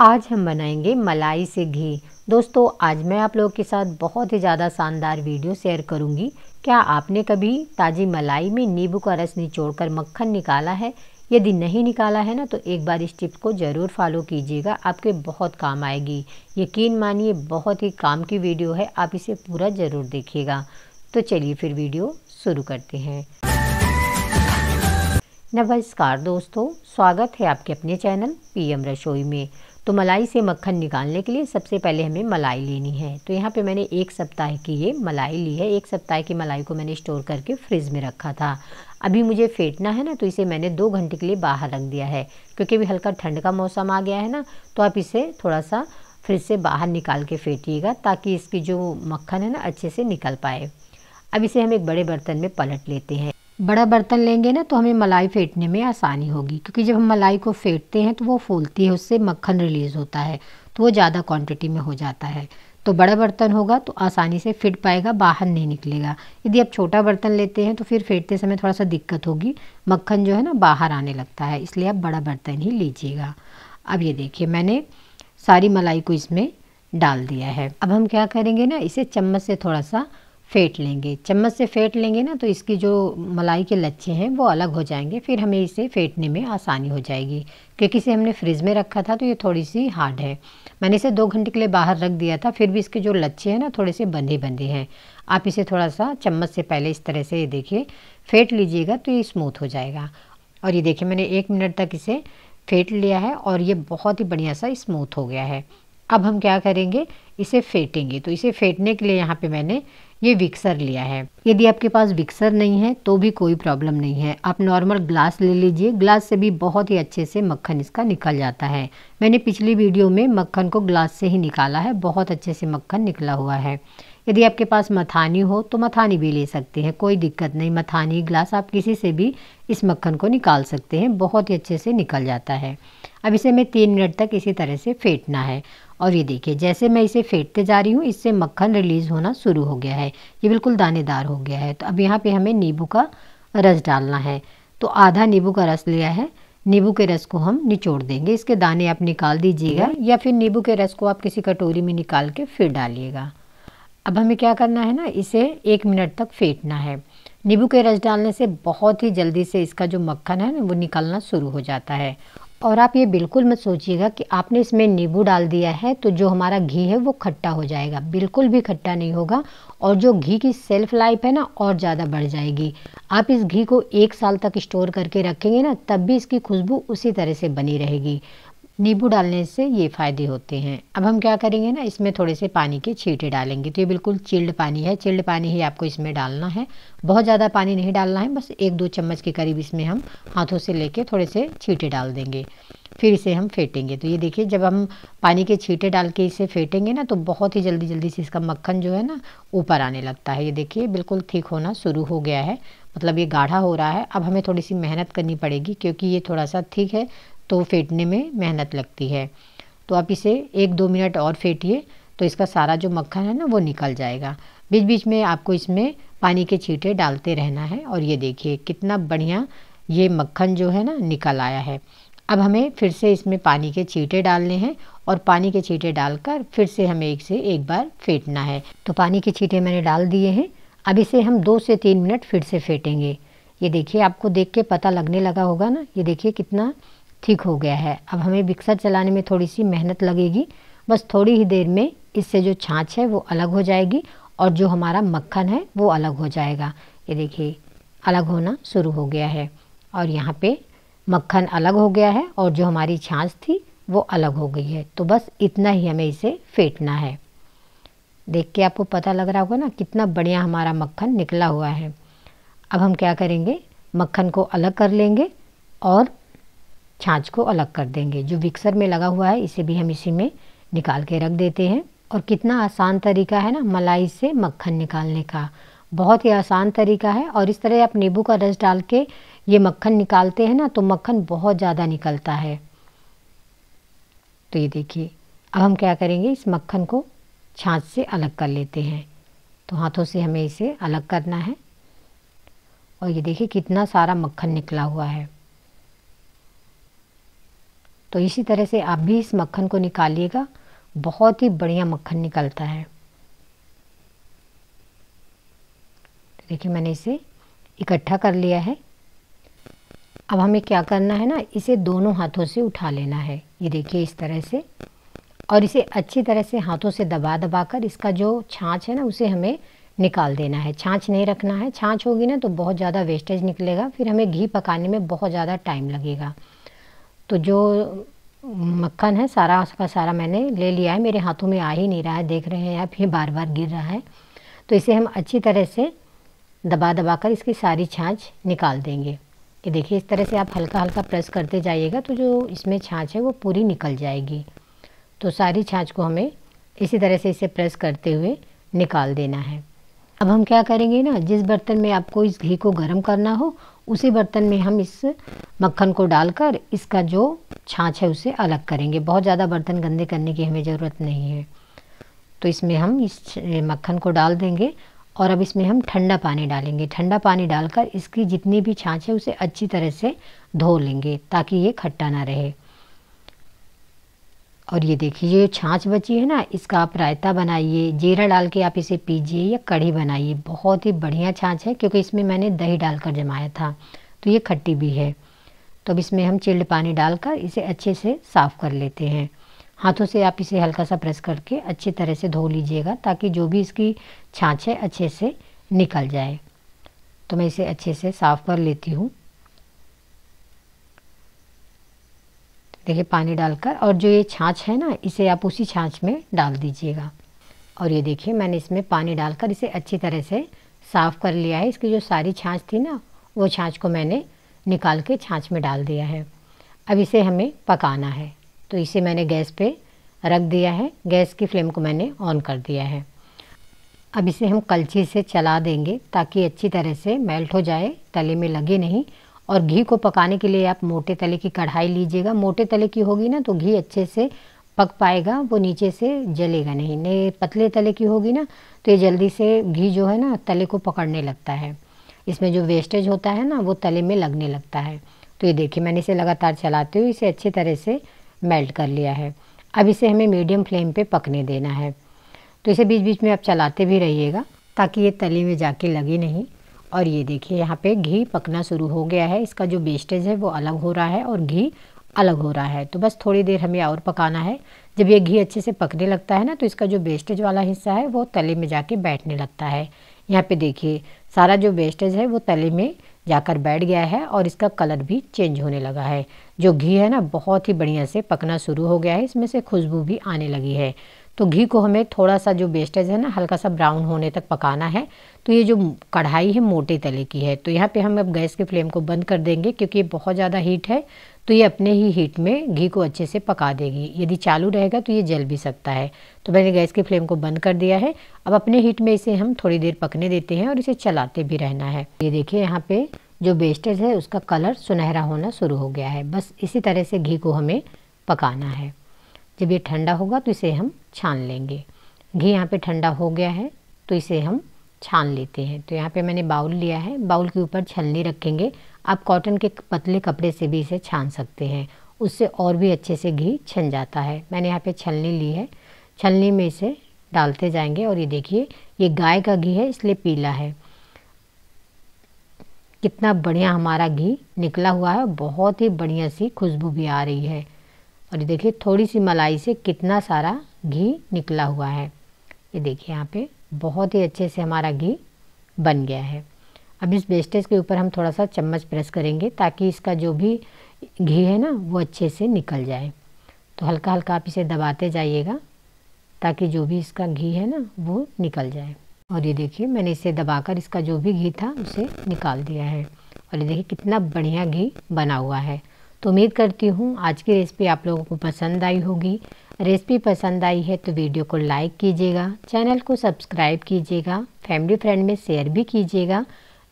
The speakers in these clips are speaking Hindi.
आज हम बनाएंगे मलाई से घी दोस्तों आज मैं आप लोगों के साथ बहुत ही ज़्यादा शानदार वीडियो शेयर करूंगी क्या आपने कभी ताज़ी मलाई में नींबू का रस निचोड़कर मक्खन निकाला है यदि नहीं निकाला है ना तो एक बार इस टिप को ज़रूर फॉलो कीजिएगा आपके बहुत काम आएगी यकीन मानिए बहुत ही काम की वीडियो है आप इसे पूरा ज़रूर देखिएगा तो चलिए फिर वीडियो शुरू करते हैं नमस्कार दोस्तों स्वागत है आपके अपने चैनल पीएम रसोई में तो मलाई से मक्खन निकालने के लिए सबसे पहले हमें मलाई लेनी है तो यहाँ पे मैंने एक सप्ताह की ये मलाई ली है एक सप्ताह की मलाई को मैंने स्टोर करके फ्रिज में रखा था अभी मुझे फेंटना है ना तो इसे मैंने दो घंटे के लिए बाहर रख दिया है क्योंकि अभी हल्का ठंड का मौसम आ गया है ना तो आप इसे थोड़ा सा फ्रिज से बाहर निकाल के फेंटिएगा ताकि इसकी जो मक्खन है ना अच्छे से निकल पाए अब इसे हम एक बड़े बर्तन में पलट लेते हैं बड़ा बर्तन लेंगे ना तो हमें मलाई फेंटने में आसानी होगी क्योंकि जब हम मलाई को फेंटते हैं तो वो फूलती है उससे मक्खन रिलीज़ होता है तो वो ज़्यादा क्वांटिटी में हो जाता है तो बड़ा बर्तन होगा तो आसानी से फिट पाएगा बाहर नहीं निकलेगा यदि आप छोटा बर्तन लेते हैं तो फिर फेंटते समय थोड़ा सा दिक्कत होगी मक्खन जो है ना बाहर आने लगता है इसलिए आप बड़ा बर्तन ही लीजिएगा अब ये देखिए मैंने सारी मलाई को इसमें डाल दिया है अब हम क्या करेंगे ना इसे चम्मच से थोड़ा सा फेंट लेंगे चम्मच से फेंट लेंगे ना तो इसकी जो मलाई के लच्छे हैं वो अलग हो जाएंगे फिर हमें इसे फेंटने में आसानी हो जाएगी क्योंकि इसे हमने फ्रिज में रखा था तो ये थोड़ी सी हार्ड है मैंने इसे दो घंटे के लिए बाहर रख दिया था फिर भी इसके जो लच्छे हैं ना थोड़े से बंधे बंधे हैं आप इसे थोड़ा सा चम्मच से पहले इस तरह से ये देखिए फेंट लीजिएगा तो ये स्मूथ हो जाएगा और ये देखिए मैंने एक मिनट तक इसे फेंट लिया है और ये बहुत ही बढ़िया सा स्मूथ हो गया है अब हम क्या करेंगे इसे फेंटेंगे तो इसे फेंटने के लिए यहाँ पे मैंने ये विक्सर लिया है यदि आपके पास विक्सर नहीं है तो भी कोई प्रॉब्लम नहीं है आप नॉर्मल ग्लास ले लीजिए ग्लास से भी बहुत ही अच्छे से मक्खन इसका निकल जाता है मैंने पिछली वीडियो में मक्खन को ग्लास से ही निकाला है बहुत अच्छे से मक्खन निकला हुआ है यदि आपके पास मथानी हो तो मथानी भी ले सकते हैं कोई दिक्कत नहीं मथानी ग्लास आप किसी से भी इस मक्खन को निकाल सकते हैं बहुत ही अच्छे से निकल जाता है अब इसे हमें तीन मिनट तक इसी तरह से फेंटना है और ये देखिए जैसे मैं इसे फेंटते जा रही हूँ इससे मक्खन रिलीज़ होना शुरू हो गया है ये बिल्कुल दानेदार हो गया है तो अब यहाँ पे हमें नींबू का रस डालना है तो आधा नींबू का रस लिया है नींबू के रस को हम निचोड़ देंगे इसके दाने आप निकाल दीजिएगा हम्म। या फिर नींबू के रस को आप किसी कटोरी में निकाल के फिर डालिएगा अब हमें क्या करना है ना इसे एक मिनट तक फेंटना है नींबू के रस डालने से बहुत ही जल्दी से इसका जो मक्खन है ना वो निकलना शुरू हो जाता है और आप ये बिल्कुल मत सोचिएगा कि आपने इसमें नींबू डाल दिया है तो जो हमारा घी है वो खट्टा हो जाएगा बिल्कुल भी खट्टा नहीं होगा और जो घी की सेल्फ लाइफ है ना और ज़्यादा बढ़ जाएगी आप इस घी को एक साल तक स्टोर करके रखेंगे ना तब भी इसकी खुशबू उसी तरह से बनी रहेगी नींबू डालने से ये फ़ायदे होते हैं अब हम क्या करेंगे ना इसमें थोड़े से पानी के छींटे डालेंगे तो ये बिल्कुल चिल्ड पानी है चिल्ड पानी ही आपको इसमें डालना है बहुत ज़्यादा पानी नहीं डालना है बस एक दो चम्मच के करीब इसमें हम हाथों से लेके थोड़े से छींटे डाल देंगे फिर इसे हम फेंटेंगे तो ये देखिए जब हम पानी के छींटे डाल के इसे फेंटेंगे ना तो बहुत ही जल्दी जल्दी से इसका मक्खन जो है ना ऊपर आने लगता है ये देखिए बिल्कुल ठीक होना शुरू हो गया है मतलब ये गाढ़ा हो रहा है अब हमें थोड़ी सी मेहनत करनी पड़ेगी क्योंकि ये थोड़ा सा ठीक है तो फेंटने में मेहनत लगती है तो आप इसे एक दो मिनट और फेंटिए तो इसका सारा जो मक्खन है ना वो निकल जाएगा बीच बीच में आपको इसमें पानी के छींटे डालते रहना है और ये देखिए कितना बढ़िया ये मक्खन जो है ना निकल आया है अब हमें फिर से इसमें पानी के छींटे डालने हैं और पानी के छींटे डालकर फिर से हमें एक से एक बार फेंटना है तो पानी के छींटे मैंने डाल दिए हैं अब इसे हम दो से तीन मिनट फिर से फेंटेंगे ये देखिए आपको देख के पता लगने लगा होगा ना ये देखिए कितना ठीक हो गया है अब हमें मिक्सर चलाने में थोड़ी सी मेहनत लगेगी बस थोड़ी ही देर में इससे जो छाछ है वो अलग हो जाएगी और जो हमारा मक्खन है वो अलग हो जाएगा ये देखिए अलग होना शुरू हो गया है और यहाँ पे मक्खन अलग हो गया है और जो हमारी छाछ थी वो अलग हो गई है तो बस इतना ही हमें इसे फेंटना है देख के आपको पता लग रहा होगा ना कितना बढ़िया हमारा मक्खन निकला हुआ है अब हम क्या करेंगे मक्खन को अलग कर लेंगे और छाछ को अलग कर देंगे जो मिक्सर में लगा हुआ है इसे भी हम इसी में निकाल के रख देते हैं और कितना आसान तरीका है ना मलाई से मक्खन निकालने का बहुत ही आसान तरीका है और इस तरह आप नींबू का रस डाल के ये मक्खन निकालते हैं ना तो मक्खन बहुत ज़्यादा निकलता है तो ये देखिए अब हम क्या करेंगे इस मक्खन को छाछ से अलग कर लेते हैं तो हाथों से हमें इसे अलग करना है और ये देखिए कितना सारा मक्खन निकला हुआ है तो इसी तरह से आप भी इस मक्खन को निकालिएगा बहुत ही बढ़िया मक्खन निकलता है देखिए मैंने इसे इकट्ठा कर लिया है अब हमें क्या करना है ना इसे दोनों हाथों से उठा लेना है ये देखिए इस तरह से और इसे अच्छी तरह से हाथों से दबा दबा कर इसका जो छाछ है ना उसे हमें निकाल देना है छाछ नहीं रखना है छाछ होगी ना तो बहुत ज़्यादा वेस्टेज निकलेगा फिर हमें घी पकाने में बहुत ज़्यादा टाइम लगेगा तो जो मक्खन है सारा उसका सारा मैंने ले लिया है मेरे हाथों में आ ही नहीं रहा है देख रहे हैं आप ये बार बार गिर रहा है तो इसे हम अच्छी तरह से दबा दबा कर इसकी सारी छाँच निकाल देंगे ये देखिए इस तरह से आप हल्का हल्का प्रेस करते जाइएगा तो जो इसमें छाँच है वो पूरी निकल जाएगी तो सारी छाँच को हमें इसी तरह से इसे प्रेस करते हुए निकाल देना है अब हम क्या करेंगे ना जिस बर्तन में आपको इस घी को गर्म करना हो उसी बर्तन में हम इस मक्खन को डालकर इसका जो छाछ है उसे अलग करेंगे बहुत ज़्यादा बर्तन गंदे करने की हमें ज़रूरत नहीं है तो इसमें हम इस मक्खन को डाल देंगे और अब इसमें हम ठंडा पानी डालेंगे ठंडा पानी डालकर इसकी जितनी भी छाछ है उसे अच्छी तरह से धो लेंगे ताकि ये खट्टा ना रहे और ये देखिए जो छाछ बची है ना इसका आप रायता बनाइए जीरा डाल के आप इसे पीजिए या कढ़ी बनाइए बहुत ही बढ़िया छाछ है क्योंकि इसमें मैंने दही डालकर जमाया था तो ये खट्टी भी है तो अब इसमें हम चिल्ड पानी डालकर इसे अच्छे से साफ़ कर लेते हैं हाथों से आप इसे हल्का सा प्रेस करके अच्छी तरह से धो लीजिएगा ताकि जो भी इसकी छाछ है अच्छे से निकल जाए तो मैं इसे अच्छे से साफ़ कर लेती हूँ देखिए पानी डालकर और जो ये छाछ है ना इसे आप उसी छाछ में डाल दीजिएगा और ये देखिए मैंने इसमें पानी डालकर इसे अच्छी तरह से साफ़ कर लिया है इसकी जो सारी छाछ थी ना वो छाछ को मैंने निकाल के छाछ में डाल दिया है अब इसे हमें पकाना है तो इसे मैंने गैस पे रख दिया है गैस की फ्लेम को मैंने ऑन कर दिया है अब इसे हम कलछी से चला देंगे ताकि अच्छी तरह से मेल्ट हो जाए तले में लगे नहीं और घी को पकाने के लिए आप मोटे तले की कढ़ाई लीजिएगा मोटे तले की होगी ना तो घी अच्छे से पक पाएगा वो नीचे से जलेगा नहीं नहीं पतले तले की होगी ना तो ये जल्दी से घी जो है ना तले को पकड़ने लगता है इसमें जो वेस्टेज होता है ना वो तले में लगने लगता है तो ये देखिए मैंने इसे लगातार चलाते हुए इसे अच्छी तरह से मेल्ट कर लिया है अब इसे हमें मीडियम फ्लेम पर पकने देना है तो इसे बीच बीच में आप चलाते भी रहिएगा ताकि ये तले में जाके लगे नहीं और ये देखिए यहाँ पे घी पकना शुरू हो गया है इसका जो वेस्टेज है वो अलग हो रहा है और घी अलग हो रहा है तो बस थोड़ी देर हमें और पकाना है जब ये घी अच्छे से पकने लगता है ना तो इसका जो वेस्टेज वाला हिस्सा है वो तले में जाके बैठने लगता है यहाँ पे देखिए सारा जो वेस्टेज है वो तले में जाकर बैठ गया है और इसका कलर भी चेंज होने लगा है जो घी है ना बहुत ही बढ़िया से पकना शुरू हो गया है इसमें से खुशबू भी आने लगी है तो घी को हमें थोड़ा सा जो बेस्टेज है ना हल्का सा ब्राउन होने तक पकाना है तो ये जो कढ़ाई है मोटे तले की है तो यहाँ पे हम अब गैस के फ्लेम को बंद कर देंगे क्योंकि ये बहुत ज़्यादा हीट है तो ये अपने ही हीट में घी को अच्छे से पका देगी यदि चालू रहेगा तो ये जल भी सकता है तो मैंने गैस के फ्लेम को बंद कर दिया है अब अपने हीट में इसे हम थोड़ी देर पकने देते हैं और इसे चलाते भी रहना है ये देखिए यहाँ पे जो बेस्टेज है उसका कलर सुनहरा होना शुरू हो गया है बस इसी तरह से घी को हमें पकाना है जब ये ठंडा होगा तो इसे हम छान लेंगे घी यहाँ पे ठंडा हो गया है तो इसे हम छान लेते हैं तो यहाँ पे मैंने बाउल लिया है बाउल के ऊपर छलनी रखेंगे आप कॉटन के पतले कपड़े से भी इसे छान सकते हैं उससे और भी अच्छे से घी छन जाता है मैंने यहाँ पे छलनी ली है छलनी में इसे डालते जाएंगे और ये देखिए ये गाय का घी है इसलिए पीला है कितना बढ़िया हमारा घी निकला हुआ है बहुत ही बढ़िया सी खुशबू भी आ रही है और ये देखिए थोड़ी सी मलाई से कितना सारा घी निकला हुआ है ये देखिए यहाँ पे बहुत ही अच्छे से हमारा घी बन गया है अब इस बेस्टेज के ऊपर हम थोड़ा सा चम्मच प्रेस करेंगे ताकि इसका जो भी घी है ना वो अच्छे से निकल जाए तो हल्का हल्का आप इसे दबाते जाइएगा ताकि जो भी इसका घी है ना वो निकल जाए और ये देखिए मैंने इसे दबाकर इसका जो भी घी था उसे निकाल दिया है और ये देखिए कितना बढ़िया घी बना हुआ है तो उम्मीद करती हूँ आज की रेसिपी आप लोगों को पसंद आई होगी रेसिपी पसंद आई है तो वीडियो को लाइक कीजिएगा चैनल को सब्सक्राइब कीजिएगा फैमिली फ्रेंड में शेयर भी कीजिएगा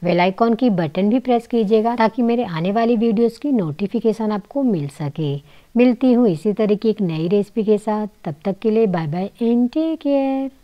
वेलाइकॉन आइकॉन की बटन भी प्रेस कीजिएगा ताकि मेरे आने वाली वीडियोस की नोटिफिकेशन आपको मिल सके मिलती हूँ इसी तरह की एक नई रेसिपी के साथ तब तक के लिए bye bye and take care